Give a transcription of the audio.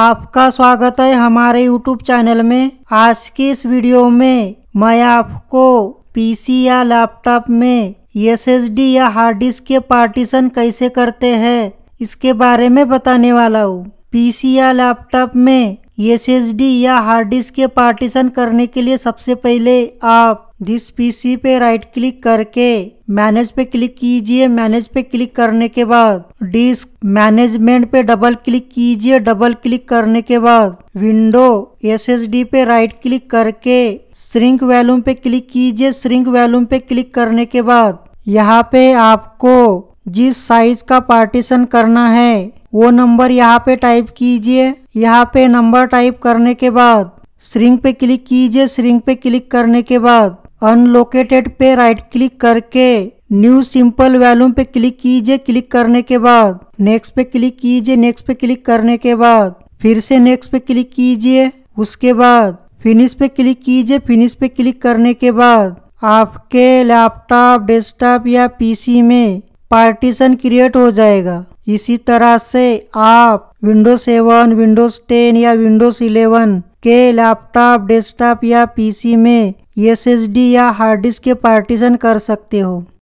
आपका स्वागत है हमारे YouTube चैनल में आज के इस वीडियो में मैं आपको पी या लैपटॉप में एस या हार्ड डिस्क के पार्टीशन कैसे करते हैं इसके बारे में बताने वाला हूँ पी या लैपटॉप में एस या हार्ड डिस्क के पार्टीशन करने के लिए सबसे पहले आप दिस पीसी पे राइट क्लिक करके मैनेज पे क्लिक कीजिए मैनेज पे क्लिक करने के बाद डिस्क मैनेजमेंट पे डबल क्लिक कीजिए डबल क्लिक करने के बाद विंडो एसएसडी पे राइट क्लिक करके श्रिंक वैल्यूम पे क्लिक कीजिए श्रिंक वैल्यूम पे क्लिक करने के बाद यहाँ पे आपको जिस साइज का पार्टीशन करना है वो नंबर यहाँ पे टाइप कीजिए यहाँ पे नंबर टाइप करने के बाद स्रिंग पे क्लिक कीजिए श्रिंक पे क्लिक करने के बाद अनलोकेटेड पे राइट क्लिक करके न्यू सिंपल वैल्यूम पे क्लिक कीजिए क्लिक करने के बाद नेक्स्ट पे क्लिक कीजिए नेक्स्ट पे क्लिक करने के बाद फिर से नेक्स्ट पे क्लिक कीजिए उसके बाद फिनिश पे क्लिक कीजिए फिनिश पे क्लिक करने के बाद आपके लैपटॉप डेस्कटॉप या पीसी में पार्टीशन क्रिएट हो जाएगा इसी तरह से आप विंडोज सेवन विंडोज टेन या विंडोज इलेवन के लैपटॉप डेस्कटॉप या पीसी में एसएसडी या हार्ड डिस्क के पार्टीशन कर सकते हो